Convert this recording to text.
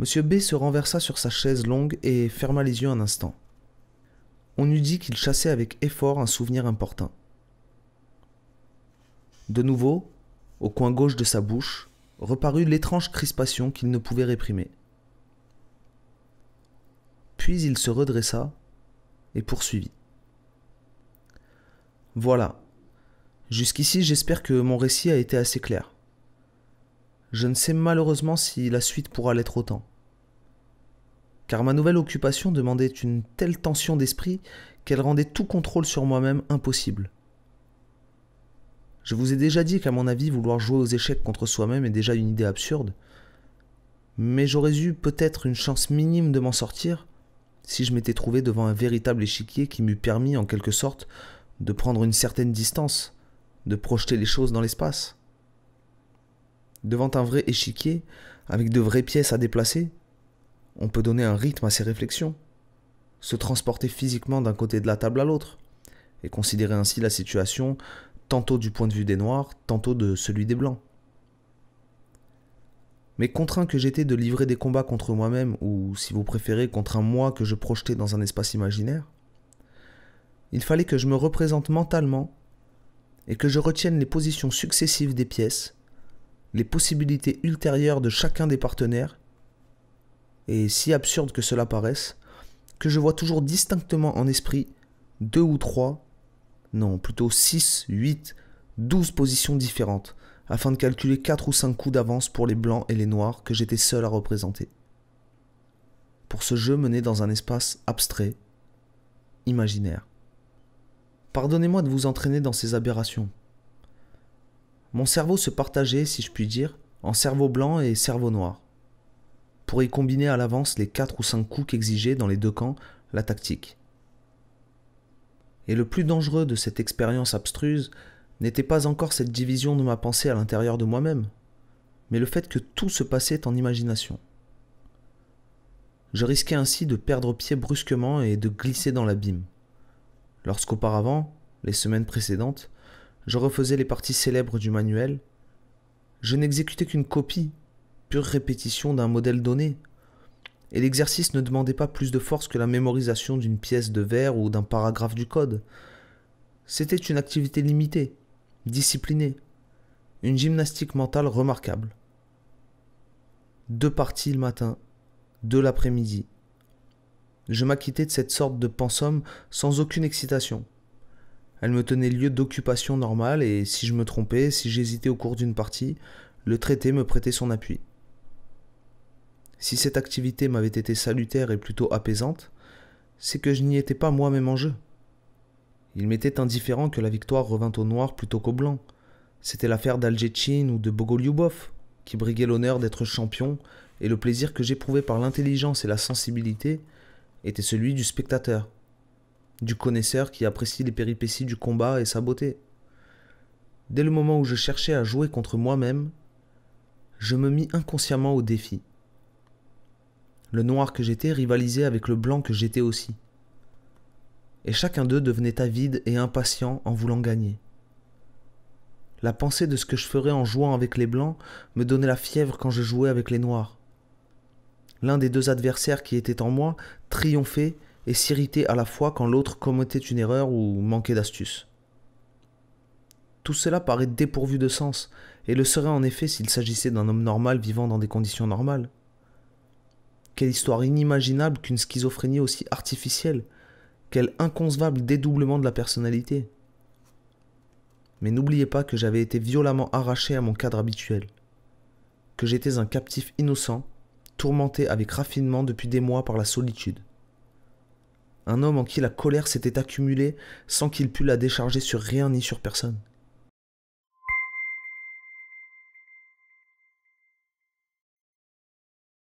Monsieur B se renversa sur sa chaise longue et ferma les yeux un instant. On eût dit qu'il chassait avec effort un souvenir important. De nouveau, au coin gauche de sa bouche, reparut l'étrange crispation qu'il ne pouvait réprimer. Puis il se redressa Poursuivi. Voilà. Jusqu'ici, j'espère que mon récit a été assez clair. Je ne sais malheureusement si la suite pourra l'être autant. Car ma nouvelle occupation demandait une telle tension d'esprit qu'elle rendait tout contrôle sur moi-même impossible. Je vous ai déjà dit qu'à mon avis, vouloir jouer aux échecs contre soi-même est déjà une idée absurde, mais j'aurais eu peut-être une chance minime de m'en sortir si je m'étais trouvé devant un véritable échiquier qui m'eût permis, en quelque sorte, de prendre une certaine distance, de projeter les choses dans l'espace. Devant un vrai échiquier, avec de vraies pièces à déplacer, on peut donner un rythme à ses réflexions, se transporter physiquement d'un côté de la table à l'autre, et considérer ainsi la situation tantôt du point de vue des Noirs, tantôt de celui des Blancs. Mais contraint que j'étais de livrer des combats contre moi-même, ou si vous préférez, contre un moi que je projetais dans un espace imaginaire, il fallait que je me représente mentalement et que je retienne les positions successives des pièces, les possibilités ultérieures de chacun des partenaires, et si absurde que cela paraisse, que je vois toujours distinctement en esprit deux ou trois, non, plutôt six, huit, douze positions différentes, afin de calculer quatre ou cinq coups d'avance pour les blancs et les noirs que j'étais seul à représenter. Pour ce jeu mené dans un espace abstrait, imaginaire. Pardonnez-moi de vous entraîner dans ces aberrations. Mon cerveau se partageait, si je puis dire, en cerveau blanc et cerveau noir, pour y combiner à l'avance les quatre ou cinq coups qu'exigeait dans les deux camps la tactique. Et le plus dangereux de cette expérience abstruse, n'était pas encore cette division de ma pensée à l'intérieur de moi-même, mais le fait que tout se passait en imagination. Je risquais ainsi de perdre pied brusquement et de glisser dans l'abîme. Lorsqu'auparavant, les semaines précédentes, je refaisais les parties célèbres du manuel, je n'exécutais qu'une copie, pure répétition d'un modèle donné, et l'exercice ne demandait pas plus de force que la mémorisation d'une pièce de verre ou d'un paragraphe du code. C'était une activité limitée, discipliné, une gymnastique mentale remarquable. Deux parties le matin, deux l'après-midi. Je m'acquittais de cette sorte de pensum sans aucune excitation. Elle me tenait lieu d'occupation normale et si je me trompais, si j'hésitais au cours d'une partie, le traité me prêtait son appui. Si cette activité m'avait été salutaire et plutôt apaisante, c'est que je n'y étais pas moi-même en jeu. Il m'était indifférent que la victoire revint au noir plutôt qu'au blanc. C'était l'affaire d'Algetchin ou de Bogoliubov qui briguait l'honneur d'être champion, et le plaisir que j'éprouvais par l'intelligence et la sensibilité était celui du spectateur, du connaisseur qui apprécie les péripéties du combat et sa beauté. Dès le moment où je cherchais à jouer contre moi-même, je me mis inconsciemment au défi. Le noir que j'étais rivalisait avec le blanc que j'étais aussi et chacun d'eux devenait avide et impatient en voulant gagner. La pensée de ce que je ferais en jouant avec les blancs me donnait la fièvre quand je jouais avec les noirs. L'un des deux adversaires qui était en moi triomphait et s'irritait à la fois quand l'autre commettait une erreur ou manquait d'astuce. Tout cela paraît dépourvu de sens, et le serait en effet s'il s'agissait d'un homme normal vivant dans des conditions normales. Quelle histoire inimaginable qu'une schizophrénie aussi artificielle, quel inconcevable dédoublement de la personnalité. Mais n'oubliez pas que j'avais été violemment arraché à mon cadre habituel, que j'étais un captif innocent, tourmenté avec raffinement depuis des mois par la solitude. Un homme en qui la colère s'était accumulée sans qu'il pût la décharger sur rien ni sur personne.